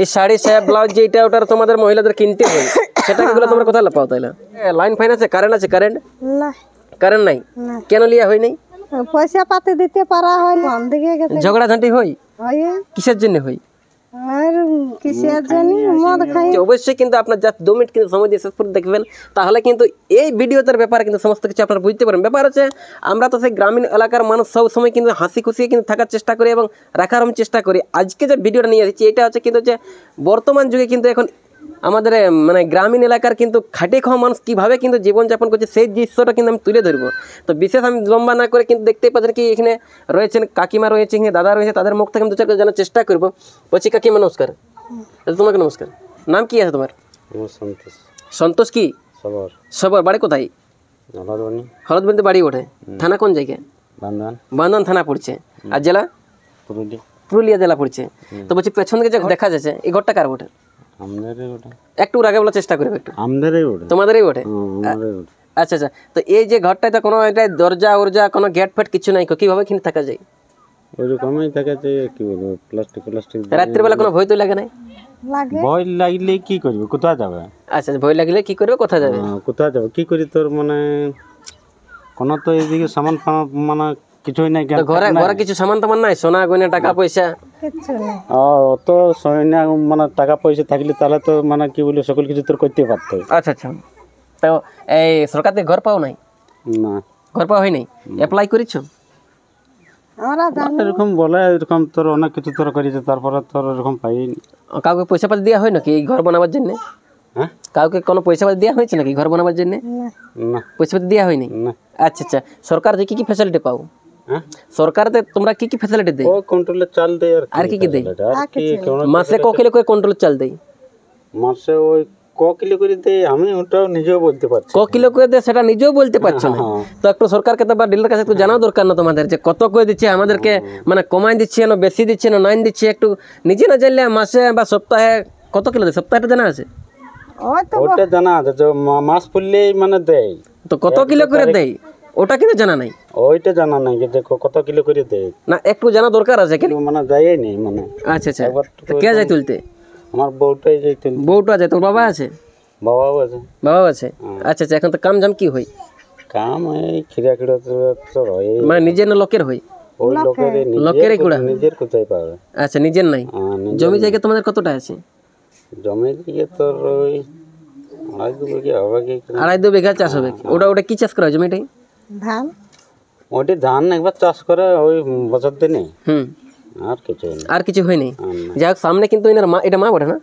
এই sari sap blouse যেটা ওটা তোমাদের মহিলাদের কিনতে হয় সেটা কিগুলো তোমরা কোথায় পাও তাইলে লাইন ফাইন আছে কারেন্ট আছে কারেন্ট না কারেন্ট নাই কেন লিয়া হয় নাই পয়সা পাতে দিতে পারা হয় না ঝগড়া ঝাঁটি হয় কিসের জন্য হয় বর্তমান যুগে কিন্তু এখন আমাদের মানে গ্রামীণ এলাকার কিন্তু খাটে খাওয়া মানুষ কিভাবে কিন্তু জীবনযাপন করছে সেই দৃশ্যটা কিন্তু আমি তুলে ধরবো তো বিশেষ আমি লম্বা না করে কিন্তু দেখতে পাচ্ছেন কি এখানে রয়েছেন কাকিমা রয়েছে দাদা রয়েছে তাদের মুখ থেকে জানার চেষ্টা করবো বলছি কাকিমা নমস্কার তোমাকে নমস্কার নাম কি আছে তোমার সন্তোষ সন্তোষ কি সবর বাড়ি কোথায় হলদবন্দি বাড়ি ওঠে থানা কোন জায়গায় বান্দান থানা পড়ছে আর জেলা পুরুলিয়া জেলা পড়ছে তো বলছি পেছন থেকে যে দেখা যাচ্ছে এই ঘরটা কার ওঠে একটু আগে বলার চেষ্টা করবে একটু ওঠে তোমাদেরই ওঠে আচ্ছা আচ্ছা তো এই যে ঘরটা কোনো এটা দরজা ওরজা কোনো গেট ফেট কিছু নাই কিভাবে কিনে থাকা যায় ওই ওরকমই থাকে যে কি বলবো প্লাস্টিক প্লাস্টিক রাত্রিবেলা কোনো ভয় তো লাগে না ভয় লাগলে কি করবে কোথায় যাবে আচ্ছা, আচ্ছা ভয় লাগলে কি করবে কোথায় যাবে কোথায় যাবে কি করি তোর মানে কোনো তো এদিকে সামান মানে কিছুই নাই ঘরে ঘরে কিছু সামান টামান নাই সোনা গয়না টাকা পয়সা ও তো সোনা মানে টাকা পয়সা থাকলে তাহলে তো মানে কি বলি সকল কিছু তোর করতে পারতো আচ্ছা আচ্ছা তো এই সরকার থেকে ঘর পাও নাই না ঘর পাও হয় নাই অ্যাপ্লাই করেছো তোর অনেক কিছু তোর করেছে তারপরে তোর এরকম কাউকে পয়সা পাতি দেওয়া হয় নাকি ঘর বানাবার জন্য হ্যাঁ কাউকে কোনো পয়সা পাতি দেওয়া হয়েছে নাকি ঘর বানাবার জন্য না পয়সা দেওয়া হয়নি আচ্ছা আচ্ছা সরকার যে কি কি ফেসিলিটি পাও হ্যাঁ? সরকার তোমরা কি কি ফেসিলিটি দেয় আর কি কি দেয় মাসে ক কন্ট্রোল চাল দেয় মাসে ওই ক কিলো করে দে আমি ওটাও নিজেও বলতে পারছি ক কিলো করে দে সেটা নিজেও বলতে পারছো না হ্যাঁ। তো একটু সরকারকে তো বা ডিলের কাছে একটু জানাও দরকার না তোমাদের যে কত করে দিচ্ছে আমাদেরকে মানে কমাই দিচ্ছে না বেশি দিচ্ছে না নয়ন দিচ্ছে একটু নিজে না জানলে মাসে বা সপ্তাহে কত কিলো দেয় সপ্তাহটা জানা আছে ওটা জানা আছে মাস ফুললেই মানে দেয় তো কত কিলো করে দেয় ওটা কিন্তু জানা নাই ওইটা জানা নাই যে দেখো কত কিলো করে দেয় না একটু জানা দরকার আছে কিন্তু মানে যায়ই নেই মানে আচ্ছা আচ্ছা কে যায় তুলতে আমার বউটাই যেত বউটা যায় তোর বাবা আছে বাবাও আছে বাবাও আছে হ্যাঁ। আচ্ছা আচ্ছা এখন তো কাম জাম কি হই কাম এই খিরা খিরা তো হয় মানে নিজের না লোকের হই ওই লোকের লোকের কুড়া নিজের কোথায় পাবে আচ্ছা নিজের নাই হ্যাঁ, জমি জায়গা তোমাদের কতটা আছে জমি জায়গা তোর ওই আড়াই দু বিঘা হবে কি আড়াই দু বিঘা চাষ হবে হ্যাঁ। ওটা ওটা কি চাষ করা হয় জমিটাই ধান ওটি ধান একবার চাষ করে ওই বছর দিনে হুম আর কিছু আর কিছু হয়নি যাক সামনে কিন্তু এনার মা এটা মা বটে না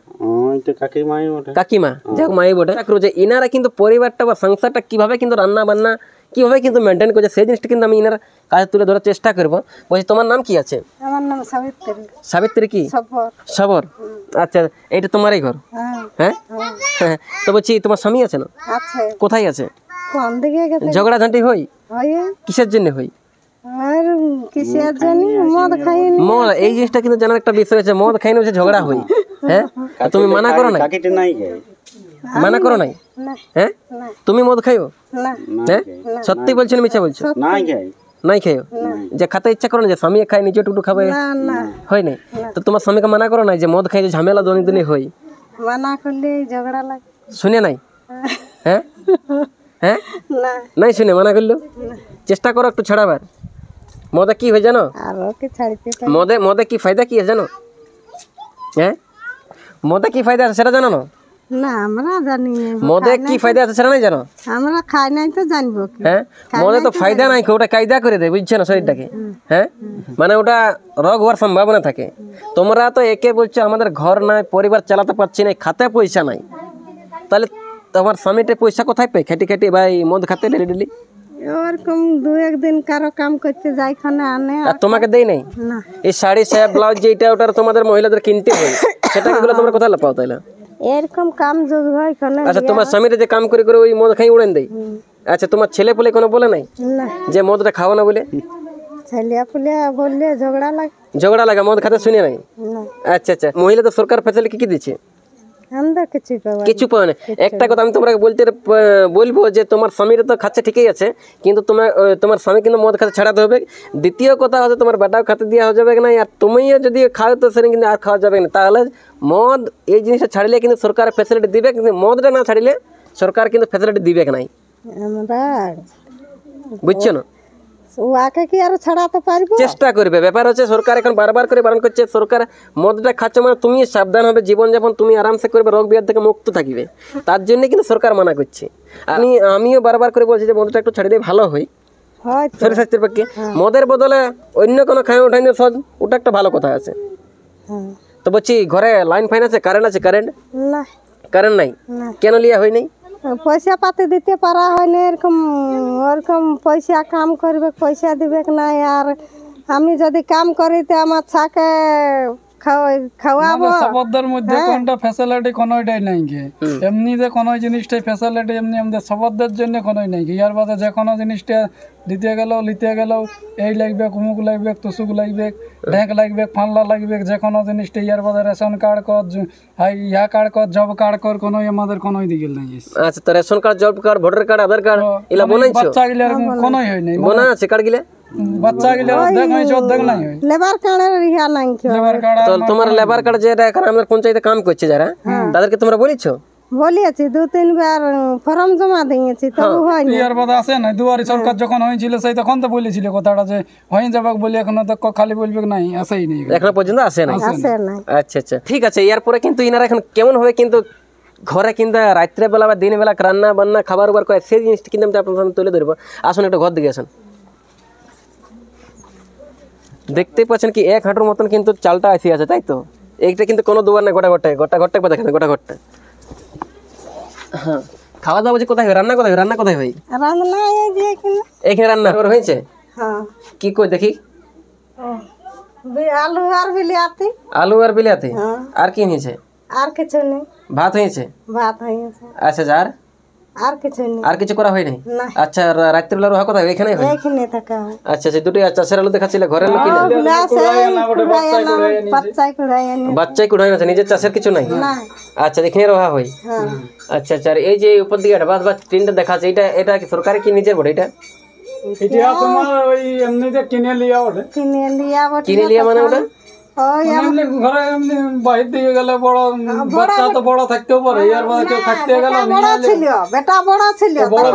কাকিমা যাক মাই বটে যে এনারা কিন্তু পরিবারটা বা সংসারটা কিভাবে কিন্তু রান্না বান্না কিভাবে কিন্তু মেনটেন করছে সেই জিনিসটা কিন্তু আমি এনার কাজ তুলে ধরার চেষ্টা করবো বলছি তোমার নাম কি আছে সাবিত্রী কি সবর আচ্ছা এটা তোমারই ঘর হ্যাঁ। হ্যাঁ? হ্যাঁ হ্যাঁ তো বলছি তোমার স্বামী আছে না কোথায় আছে ঝগড়া ঝাঁটি হই কিসের জন্য হই এই জিনিসটা কিন্তু একটা বিষয় আছে মদ হচ্ছে ঝগড়া হ্যাঁ তুমি মানা করো নাই মানা করো নাই হ্যাঁ তুমি মদ খাইও হ্যাঁ বলছো নাই খাইও যে খাতে ইচ্ছা করো না যে খাই নিজে টুটু হয় তো তোমার স্বামীকে মানা করো না যে মদ খাই ঝামেলা দনি দনি হয় শুনে নাই হ্যাঁ হ্যাঁ নাই শুনে মানা করলো চেষ্টা করো একটু ছাড়াবার মদে কি হয় জানো মদে মদে কি ফায়দা কি আছে জানো হ্যাঁ মদে কি ফায়দা আছে সেটা জানো না কি ফায়দা আছে সেটা নাই জানো হ্যাঁ তো ফায়দা নাই ওটা কায়দা করে বুঝছে না শরীরটাকে হ্যাঁ মানে ওটা রোগ হওয়ার সম্ভাবনা থাকে তোমরা তো একে বলছো আমাদের ঘর নাই পরিবার চালাতে পারছি না খাতে পয়সা নাই তাহলে তোমার স্বামীটা পয়সা কোথায় পায় খেটে খেটে ভাই মদ খাতে ডেলি ডেলি ওরকম দু একদিন কারো কাম করতে যাই খানে আনে আর তোমাকে দেই নাই না এই শাড়ি সাহেব ব্লাউজ যেটা ওটা তোমাদের মহিলাদের কিনতে হয় সেটা কিগুলো তোমরা কোথায় পাও তাইলে এরকম কাম যোগ হয় খানে আচ্ছা তোমার স্বামীরা যে কাম করে করে ওই মদ খাই উড়েন দেয় আচ্ছা তোমার ছেলে পুলে কোনো বলে নাই যে মদটা খাও না বলে ছেলে পুলে বললে ঝগড়া লাগে ঝগড়া লাগে মদ খাতে শুনে নাই আচ্ছা আচ্ছা মহিলাদের সরকার ফেসিলিটি কি কি দিচ্ছে কিছু পাওয়া নেই একটা কথা আমি তোমাকে বলতে বলবো যে তোমার স্বামীর তো খাচ্ছে ঠিকই আছে কিন্তু তোমার তোমার স্বামী কিন্তু মদ খাতে ছাড়াতে হবে দ্বিতীয় কথা হচ্ছে তোমার বেটাও খাতে দেওয়া হয়ে যাবে না আর তুমিও যদি খাও তো সেটা কিন্তু আর খাওয়া যাবে না তাহলে মদ এই জিনিসটা ছাড়লে কিন্তু সরকার ফেসিলিটি দিবে কিন্তু মদটা না ছাড়লে সরকার কিন্তু ফ্যাসিলিটি দিবে নাই বুঝছো না উহাকে কি আর ছাড়াতে পারবো চেষ্টা করবে ব্যাপার হচ্ছে সরকার এখন বারবার করে বারণ করছে সরকার মদটা খাচ্ছ মানে তুমি সাবধান হবে জীবনযাপন তুমি আরামসে করবে রোগ বিয়ার থেকে মুক্ত থাকবে তার জন্য কিন্তু সরকার মানা করছে আমি আমিও বারবার করে বলছি যে মদটা একটু ছাড়িয়ে দিয়ে ভালো হয় শরীর স্বাস্থ্যের পক্ষে হ্যাঁ। মদের বদলে অন্য কোনো খায় উঠাই দিয়ে সহজ ওটা একটা ভালো কথা আছে হ্যাঁ। তো বলছি ঘরে লাইন ফাইন আছে কারেন্ট আছে কারেন্ট না কারেন্ট নাই কেন লিয়া হয় নাই পয়সা পাতি দিতে পারা হয় না এরকম ওরকম পয়সা কাম করবে পয়সা দিবে না আর আমি যদি কাম করি তো আমার ছাকে খাওয়াবো সবদের হ্যাঁ। কোনো নাই ঢেঁক লাগবে ফানলা লাগবে যে জিনিসটা ইয়ার বাদে রেশন কার্ড কর ইয়া কার্ড কর জব কার্ড কর কোনো আমাদের কোনোই দিকে নাই আচ্ছা তো ration card job card voter card Aadhaar card হ্যাঁ। মানে বাচ্চা গিলার হ্যাঁ, কোনোই হয় নাই বনা মানে আছে বাচ্চা অর্ধেক হয়েছে অর্ধেক নাই লেবার কার্ডের রিহা নাই লেবার কার্ড তো তোমার লেবার কার্ড যেটা এখন আমাদের পঞ্চায়েতে কাম করছে যারা হ্যাঁ। তাদেরকে তোমরা বলেছো বলিয়েছি দু তিনবার ফর্ম জমা দিয়েছি তবু ইয়ার বাদ আসে না দুয়ারি সরকার হ্যাঁ। যখন হয়েছিল সেই তখন তো বলেছিল কথাটা যে হয়ে যাবে বলে এখন তো খালি বলবে নাই আসেই নেই এখনো পর্যন্ত আসে না আচ্ছা আচ্ছা ঠিক আছে এরপরে কিন্তু ইনারা এখন কেমন হবে কিন্তু ঘরে কিন্তু রাত্রেবেলা বা দিনবেলা রান্না বান্না খাবার উবার করে সেই জিনিসটা কিন্তু আপনার তুলে ধরবো আসুন একটা ঘর দিকে আসেন দেখতে পাচ্ছেন কি এক হাঁটুর মতন কিন্তু চালটা আসি আছে তাই তো এইটা কিন্তু কোনো দোয়ার না গোটা ঘরটায় গোটা ঘরটা কোথায় দেখেন গোটা ঘরটা হ্যাঁ খাওয়া দাওয়া যে কোথায় হয় রান্না কোথায় রান্না কোথায় ভাই রান্না এখানে রান্না করা হয়েছে হ্যাঁ কি কই দেখি আলু আর বিলিয়াতি আলু আর বিলিয়াতি হ্যাঁ। আর কি নিয়েছে আর কিছু নেই ভাত হয়েছে ভাত হয়েছে আচ্ছা যার আর কিছু আর কিছু করা আচ্ছা রাত্রিবেলা রোহা কোথায় হয় এখানে থাকা আচ্ছা সে আচ্ছা, দুটোই চাষের আচ্ছা, আচ্ছা, আলু দেখাচ্ছিল ঘরের লোক কিনা বাচ্চাই কুড়াই আছে নিজের চাষের কিছু নাই আচ্ছা এখানে রোহা হয় হ্যাঁ। আচ্ছা আচ্ছা এই যে উপর দিকে বাস বাস তিনটা দেখাচ্ছে এটা এটা কি সরকারি কি নিজের এটা কিনে লিয়া মানে ওটা মেহনত করে সরকার থেকে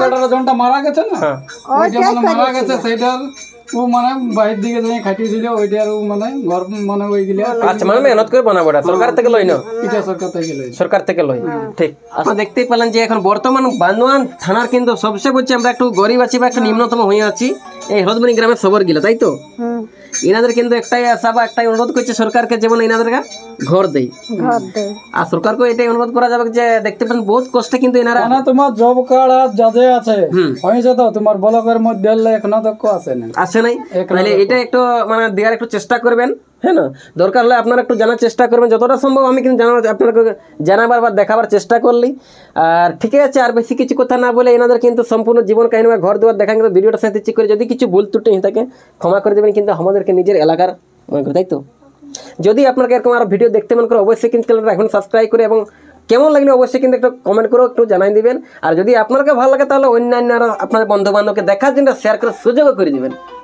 লই না হ্যাঁ। সরকার থেকে হ্যাঁ। ঠিক আচ্ছা, পেলেন যে এখন বর্তমান বান্দোয়ান থানার কিন্তু সবচেয়ে বলছি আমরা একটু গরিব আছি বা একটু হ্যাঁ। নিম্নতম হয়ে আছি এই হরদমণি গ্রামের সবর গিলা তাই তো এনাদের কিন্তু একটাই আশা বা একটাই অনুরোধ করছে সরকারকে যেমন এনাদেরকে ঘর দেয় আর সরকারকে এটাই অনুরোধ করা যাবে যে দেখতে পান বহুত কষ্টে কিন্তু এনারা না তোমার জব কার্ড আর যাদের আছে হয়েছে তো তোমার ব্লকের মধ্যে এখনো দক্ষ আছে না আছে নাই তাহলে এটা একটু মানে দেওয়ার একটু চেষ্টা করবেন হ্যাঁ না দরকার হলে আপনারা একটু জানার চেষ্টা করবেন যতটা সম্ভব আমি কিন্তু জানার আপনাকে জানাবার বা দেখাবার চেষ্টা করলি আর ঠিক আছে আর বেশি কিছু কথা না বলে এনাদের কিন্তু সম্পূর্ণ জীবন কাহিনী বা ঘর দুয়ার দেখা কিন্তু ভিডিওটা সাথে চেক করে যদি কিছু ভুল ত্রুটি থাকে ক্ষমা করে দেবেন কিন্তু আমাদেরকে নিজের এলাকার মনে করে তাই তো যদি আপনাকে এরকম আরও ভিডিও দেখতে মনে করে অবশ্যই কিন্তু এখন সাবস্ক্রাইব করে এবং কেমন লাগলে অবশ্যই কিন্তু একটু কমেন্ট করে একটু জানাই দিবেন আর যদি আপনাকে ভালো লাগে তাহলে অন্যান্য আপনার বন্ধু বান্ধবকে দেখার জন্য শেয়ার করে সুযোগও করে দেবেন